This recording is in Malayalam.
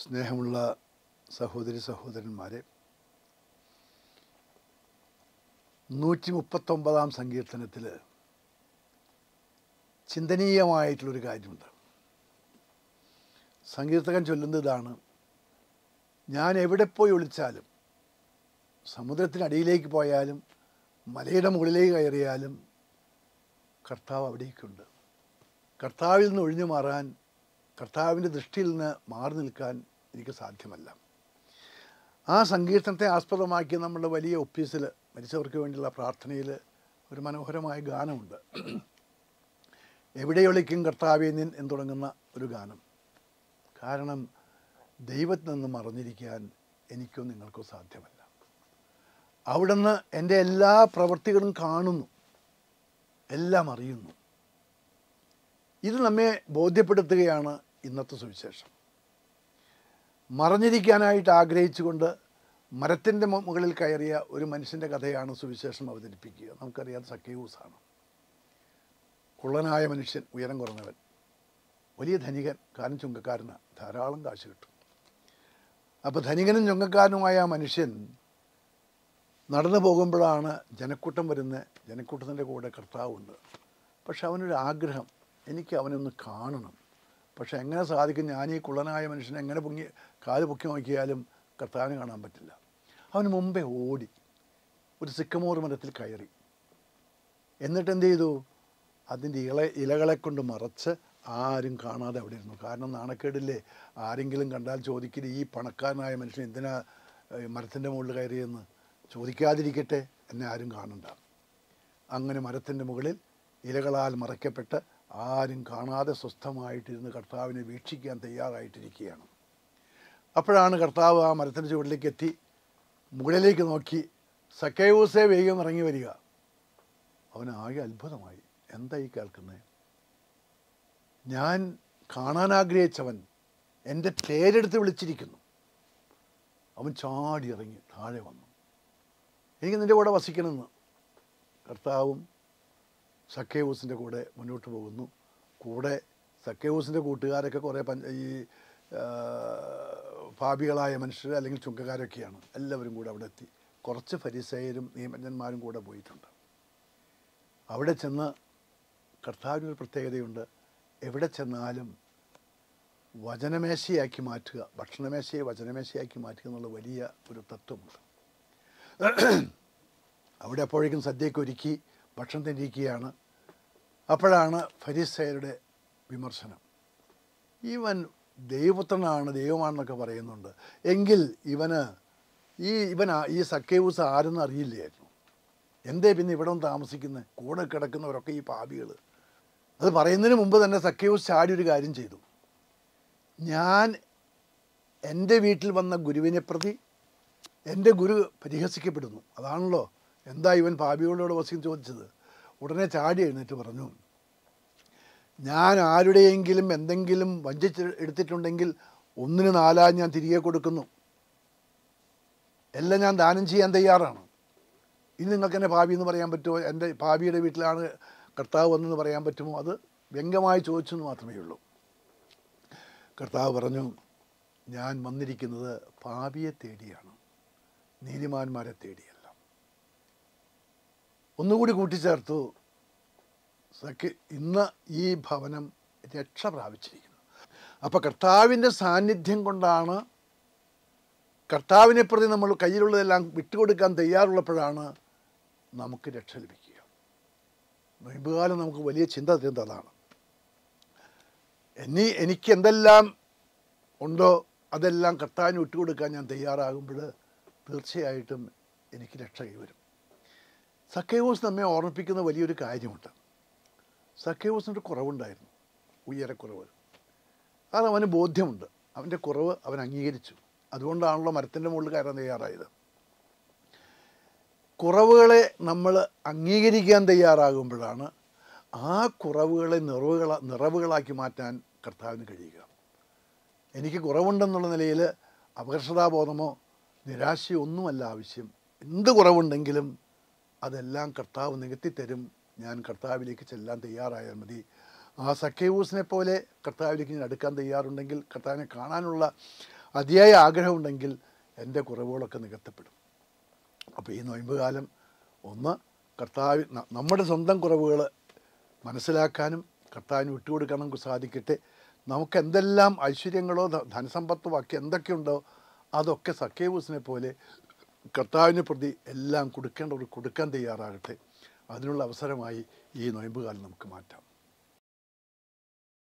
സ്നേഹമുള്ള സഹോദരി സഹോദരന്മാരെ നൂറ്റി മുപ്പത്തൊമ്പതാം സങ്കീർത്തനത്തിൽ ചിന്തനീയമായിട്ടുള്ളൊരു കാര്യമുണ്ട് സങ്കീർത്തകൻ ചൊല്ലുന്നതാണ് ഞാൻ എവിടെ പോയി ഒളിച്ചാലും സമുദ്രത്തിനടിയിലേക്ക് പോയാലും മലയുടെ മുകളിലേക്ക് കയറിയാലും കർത്താവ് അവിടേക്കുണ്ട് കർത്താവിൽ നിന്ന് ഒഴിഞ്ഞു മാറാൻ കർത്താവിൻ്റെ ദൃഷ്ടിയിൽ നിന്ന് മാറി നിൽക്കാൻ എനിക്ക് സാധ്യമല്ല ആ സങ്കീർത്തനത്തെ ആസ്പദമാക്കി നമ്മളുടെ വലിയ ഒപ്പീസിൽ മരിച്ചവർക്ക് വേണ്ടിയുള്ള പ്രാർത്ഥനയിൽ ഒരു മനോഹരമായ ഗാനമുണ്ട് എവിടെയൊളിക്കും കർത്താവേ നിൻ എന്ന് തുടങ്ങുന്ന ഒരു ഗാനം കാരണം ദൈവത്തിൽ നിന്ന് മറഞ്ഞിരിക്കാൻ എനിക്കോ നിങ്ങൾക്കോ സാധ്യമല്ല അവിടുന്ന് എൻ്റെ എല്ലാ പ്രവൃത്തികളും കാണുന്നു എല്ലാം അറിയുന്നു ഇത് നമ്മെ ബോധ്യപ്പെടുത്തുകയാണ് ഇന്നത്തെ സുവിശേഷം മറഞ്ഞിരിക്കാനായിട്ട് ആഗ്രഹിച്ചുകൊണ്ട് മരത്തിൻ്റെ മുകളിൽ കയറിയ ഒരു മനുഷ്യൻ്റെ കഥയാണ് സുവിശേഷം അവതരിപ്പിക്കുക നമുക്കറിയാം സഖ്യൂസാണ് കുള്ളനായ മനുഷ്യൻ ഉയരം കുറഞ്ഞവൻ വലിയ ധനികൻ കാരണം ചുങ്കക്കാരനാണ് ധാരാളം കാശ് കിട്ടും അപ്പോൾ ധനികനും ചുങ്കക്കാരനുമായ മനുഷ്യൻ നടന്നു പോകുമ്പോഴാണ് ജനക്കൂട്ടം വരുന്ന ജനക്കൂട്ടത്തിൻ്റെ കൂടെ കർത്താവുണ്ട് പക്ഷെ അവനൊരു ആഗ്രഹം എനിക്ക് അവനൊന്ന് കാണണം പക്ഷെ എങ്ങനെ സാധിക്കും ഞാൻ ഈ കുള്ളനായ മനുഷ്യനെ എങ്ങനെ പൊങ്ങി കാല് പൊക്കി നോക്കിയാലും കർത്താവിന് കാണാൻ പറ്റില്ല അവന് മുമ്പേ ഓടി ഒരു സിക്കമോർ മരത്തിൽ കയറി എന്നിട്ട് എന്ത് ചെയ്തു അതിൻ്റെ ഇള ഇലകളെ കൊണ്ട് മറച്ച് ആരും കാണാതെ അവിടെ ഇരുന്നു കാരണം നാണക്കേടില്ലേ ആരെങ്കിലും കണ്ടാൽ ചോദിക്കില്ല ഈ പണക്കാരനായ മനുഷ്യൻ എന്തിനാ മരത്തിൻ്റെ മുകളിൽ കയറിയെന്ന് ചോദിക്കാതിരിക്കട്ടെ എന്നെ ആരും കാണണ്ട അങ്ങനെ മരത്തിൻ്റെ മുകളിൽ ഇലകളാൽ മറയ്ക്കപ്പെട്ട് ആരും കാണാതെ സ്വസ്ഥമായിട്ടിരുന്ന് കർത്താവിനെ വീക്ഷിക്കാൻ തയ്യാറായിട്ടിരിക്കുകയാണ് അപ്പോഴാണ് കർത്താവ് ആ മരത്തിൻ്റെ ചുവട്ടിലേക്ക് എത്തി മുകളിലേക്ക് നോക്കി സക്കേവൂസേ വേഗം ഇറങ്ങി വരിക അവനാകെ അത്ഭുതമായി എന്താ ഈ കേൾക്കുന്നത് ഞാൻ കാണാൻ ആഗ്രഹിച്ചവൻ എൻ്റെ പേരെടുത്ത് വിളിച്ചിരിക്കുന്നു അവൻ ചാടി ഇറങ്ങി താഴെ വന്നു എനിക്ക് നിൻ്റെ കൂടെ വസിക്കണമെന്ന് കർത്താവും സക്കേവൂസിൻ്റെ കൂടെ മുന്നോട്ട് പോകുന്നു കൂടെ സക്കേവൂസിൻ്റെ കൂട്ടുകാരൊക്കെ കുറേ പഞ്ച ഈ പാപികളായ മനുഷ്യർ അല്ലെങ്കിൽ ചുങ്കക്കാരൊക്കെയാണ് എല്ലാവരും കൂടെ അവിടെ എത്തി കുറച്ച് ഫരിസേയരും നിയമജ്ഞന്മാരും കൂടെ പോയിട്ടുണ്ട് അവിടെ ചെന്ന് കർത്താവിനൊരു പ്രത്യേകതയുണ്ട് എവിടെ ചെന്നാലും വചനമേശയാക്കി മാറ്റുക ഭക്ഷണമേശയെ വചനമേശയാക്കി മാറ്റുക എന്നുള്ള വലിയ ഒരു തത്വമുണ്ട് അവിടെ അപ്പോഴേക്കും സദ്യയ്ക്ക് ഒരുക്കി ഭക്ഷണത്തിനിരിക്കുകയാണ് അപ്പോഴാണ് ഫരീസയരുടെ വിമർശനം ഇവൻ ദൈവപുത്രനാണ് ദൈവമാണെന്നൊക്കെ പറയുന്നുണ്ട് എങ്കിൽ ഇവന് ഈ ഇവൻ ഈ സക്കേവൂസ് ആരെന്ന് അറിയില്ലായിരുന്നു എന്തേ പിന്നെ ഇവിടെ ഒന്ന് താമസിക്കുന്നത് കൂടെ കിടക്കുന്നവരൊക്കെ ഈ പാപികൾ അത് പറയുന്നതിന് മുമ്പ് തന്നെ സക്കേവൂസ് ചാടി ഒരു കാര്യം ചെയ്തു ഞാൻ എൻ്റെ വീട്ടിൽ വന്ന ഗുരുവിനെ പ്രതി എൻ്റെ ഗുരു പരിഹസിക്കപ്പെടുന്നു അതാണല്ലോ എന്താ ഇവൻ പാപികളോട് വസീം ചോദിച്ചത് ഉടനെ ചാടി എഴുന്നേറ്റ് പറഞ്ഞു ഞാൻ ആരുടെയെങ്കിലും എന്തെങ്കിലും വഞ്ചിച്ച് എടുത്തിട്ടുണ്ടെങ്കിൽ ഒന്നിന് നാലാ ഞാൻ തിരികെ കൊടുക്കുന്നു എല്ലാം ഞാൻ ദാനം ചെയ്യാൻ തയ്യാറാണ് ഇനി നിങ്ങൾക്ക് എന്നെ ഭാവി എന്ന് പറയാൻ പറ്റുമോ എൻ്റെ ഭാവിയുടെ വീട്ടിലാണ് കർത്താവ് വന്നെന്ന് പറയാൻ പറ്റുമോ അത് വ്യംഗമായി ചോദിച്ചെന്ന് മാത്രമേ ഉള്ളൂ കർത്താവ് പറഞ്ഞു ഞാൻ വന്നിരിക്കുന്നത് ഭാവിയെ തേടിയാണ് നീതിമാന്മാരെ തേടിയാണ് ഒന്നുകൂടി കൂട്ടിച്ചേർത്തു സഖി ഇന്ന് ഈ ഭവനം രക്ഷ പ്രാപിച്ചിരിക്കുന്നു അപ്പോൾ കർത്താവിൻ്റെ സാന്നിധ്യം കൊണ്ടാണ് കർത്താവിനെ പ്രതി നമ്മൾ കയ്യിലുള്ളതെല്ലാം വിട്ടുകൊടുക്കാൻ തയ്യാറുള്ളപ്പോഴാണ് നമുക്ക് രക്ഷ ലഭിക്കുക നൊയമ്പുകാലം നമുക്ക് വലിയ ചിന്ത അതാണ് എന്നീ എനിക്ക് എന്തെല്ലാം ഉണ്ടോ അതെല്ലാം കർത്താവിന് വിട്ടുകൊടുക്കാൻ ഞാൻ തയ്യാറാകുമ്പോൾ തീർച്ചയായിട്ടും എനിക്ക് രക്ഷ കൈവരും സക്കേവോസ് നമ്മെ ഓർമ്മിപ്പിക്കുന്ന വലിയൊരു കാര്യമുണ്ട് ഒരു കുറവുണ്ടായിരുന്നു ഉയരക്കുറവ് കാരണം അവന് ബോധ്യമുണ്ട് അവൻ്റെ കുറവ് അവൻ അംഗീകരിച്ചു അതുകൊണ്ടാണല്ലോ മരത്തിൻ്റെ മുകളിൽ കയറാൻ തയ്യാറായത് കുറവുകളെ നമ്മൾ അംഗീകരിക്കാൻ തയ്യാറാകുമ്പോഴാണ് ആ കുറവുകളെ നിറവുകള നിറവുകളാക്കി മാറ്റാൻ കർത്താവിന് കഴിയുക എനിക്ക് കുറവുണ്ടെന്നുള്ള നിലയിൽ അപകർഷതാബോധമോ നിരാശയോ ഒന്നുമല്ല ആവശ്യം എന്ത് കുറവുണ്ടെങ്കിലും അതെല്ലാം കർത്താവ് നികത്തിത്തരും ഞാൻ കർത്താവിലേക്ക് ചെല്ലാൻ തയ്യാറായാൽ മതി ആ സക്കേവൂസിനെ പോലെ കർത്താവിലേക്ക് ഞാൻ അടുക്കാൻ തയ്യാറുണ്ടെങ്കിൽ കർത്താവിനെ കാണാനുള്ള അതിയായ ആഗ്രഹമുണ്ടെങ്കിൽ എൻ്റെ കുറവുകളൊക്കെ നികത്തപ്പെടും അപ്പോൾ ഈ കാലം ഒന്ന് കർത്താവ് നമ്മുടെ സ്വന്തം കുറവുകൾ മനസ്സിലാക്കാനും കർത്താവിന് വിട്ടുകൊടുക്കാനും സാധിക്കട്ടെ നമുക്ക് എന്തെല്ലാം ഐശ്വര്യങ്ങളോ ധനസമ്പത്തോ ബാക്കി എന്തൊക്കെയുണ്ടോ അതൊക്കെ സക്കേവൂസിനെ പോലെ കർത്താവിനെ പ്രതി എല്ലാം കൊടുക്കേണ്ടവർ കൊടുക്കാൻ തയ്യാറാകട്ടെ അതിനുള്ള അവസരമായി ഈ നോയമ്പ് നമുക്ക് മാറ്റാം